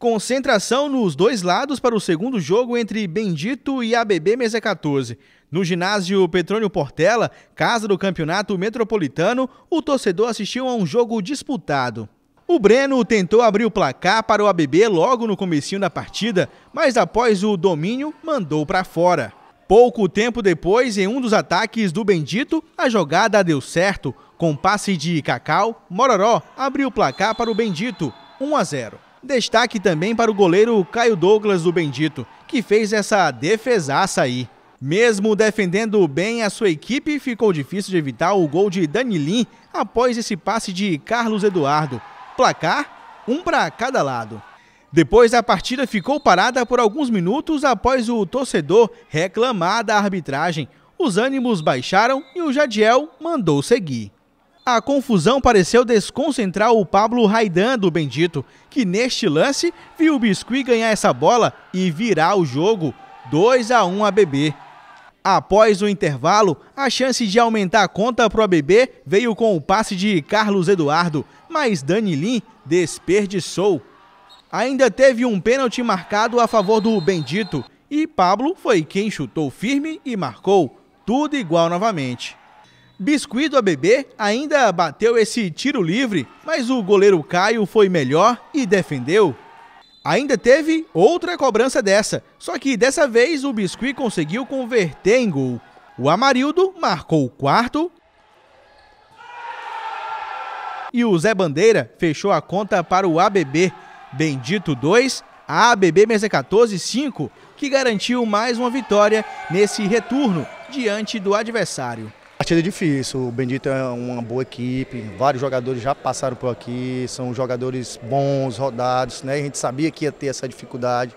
Concentração nos dois lados para o segundo jogo entre Bendito e ABB Mesa 14. No ginásio Petrônio Portela, casa do campeonato metropolitano, o torcedor assistiu a um jogo disputado. O Breno tentou abrir o placar para o ABB logo no comecinho da partida, mas após o domínio, mandou para fora. Pouco tempo depois, em um dos ataques do Bendito, a jogada deu certo. Com passe de Cacau, Mororó abriu o placar para o Bendito, 1 a 0. Destaque também para o goleiro Caio Douglas do Bendito, que fez essa defesaça aí. Mesmo defendendo bem a sua equipe, ficou difícil de evitar o gol de Danilin após esse passe de Carlos Eduardo. Placar, um para cada lado. Depois, a partida ficou parada por alguns minutos após o torcedor reclamar da arbitragem. Os ânimos baixaram e o Jadiel mandou seguir. A confusão pareceu desconcentrar o Pablo Raidan do Bendito, que neste lance viu o Biscuit ganhar essa bola e virar o jogo 2 a 1 ABB. Após o intervalo, a chance de aumentar a conta para o ABB veio com o passe de Carlos Eduardo, mas Dani desperdiçou. Ainda teve um pênalti marcado a favor do Bendito e Pablo foi quem chutou firme e marcou, tudo igual novamente. Biscuit do ABB ainda bateu esse tiro livre, mas o goleiro Caio foi melhor e defendeu. Ainda teve outra cobrança dessa, só que dessa vez o Biscuit conseguiu converter em gol. O Amarildo marcou o quarto e o Zé Bandeira fechou a conta para o ABB. Bendito 2, a ABB Mesa 14 5, que garantiu mais uma vitória nesse retorno diante do adversário. Partida difícil, o Bendito é uma boa equipe, vários jogadores já passaram por aqui, são jogadores bons, rodados, né? A gente sabia que ia ter essa dificuldade.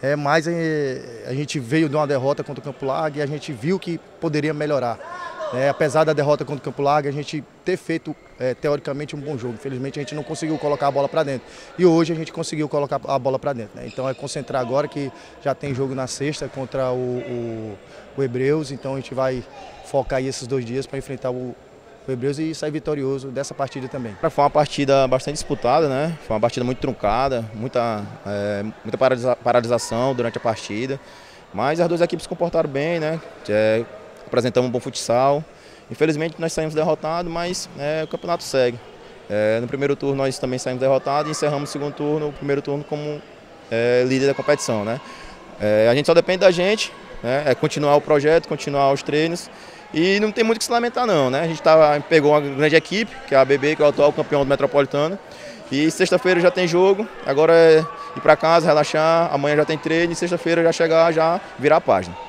É, mas é, a gente veio de uma derrota contra o Campo Largo e a gente viu que poderia melhorar. É, apesar da derrota contra o Campo Largo, a gente ter feito é, teoricamente um bom jogo. Infelizmente a gente não conseguiu colocar a bola para dentro. E hoje a gente conseguiu colocar a bola para dentro. Né? Então é concentrar agora que já tem jogo na sexta contra o, o, o Hebreus. Então a gente vai focar esses dois dias para enfrentar o, o Hebreus e sair vitorioso dessa partida também. É, foi uma partida bastante disputada, né? Foi uma partida muito truncada, muita, é, muita paralisa paralisação durante a partida. Mas as duas equipes se comportaram bem, né? É, apresentamos um bom futsal. Infelizmente nós saímos derrotados, mas é, o campeonato segue. É, no primeiro turno nós também saímos derrotados e encerramos o segundo turno, o primeiro turno como é, líder da competição. Né? É, a gente só depende da gente, né? é continuar o projeto, continuar os treinos e não tem muito o que se lamentar não. Né? A gente tá, pegou uma grande equipe, que é a BB, que é o atual campeão do Metropolitano. E sexta-feira já tem jogo, agora é ir para casa, relaxar, amanhã já tem treino e sexta-feira já chegar, já virar a página.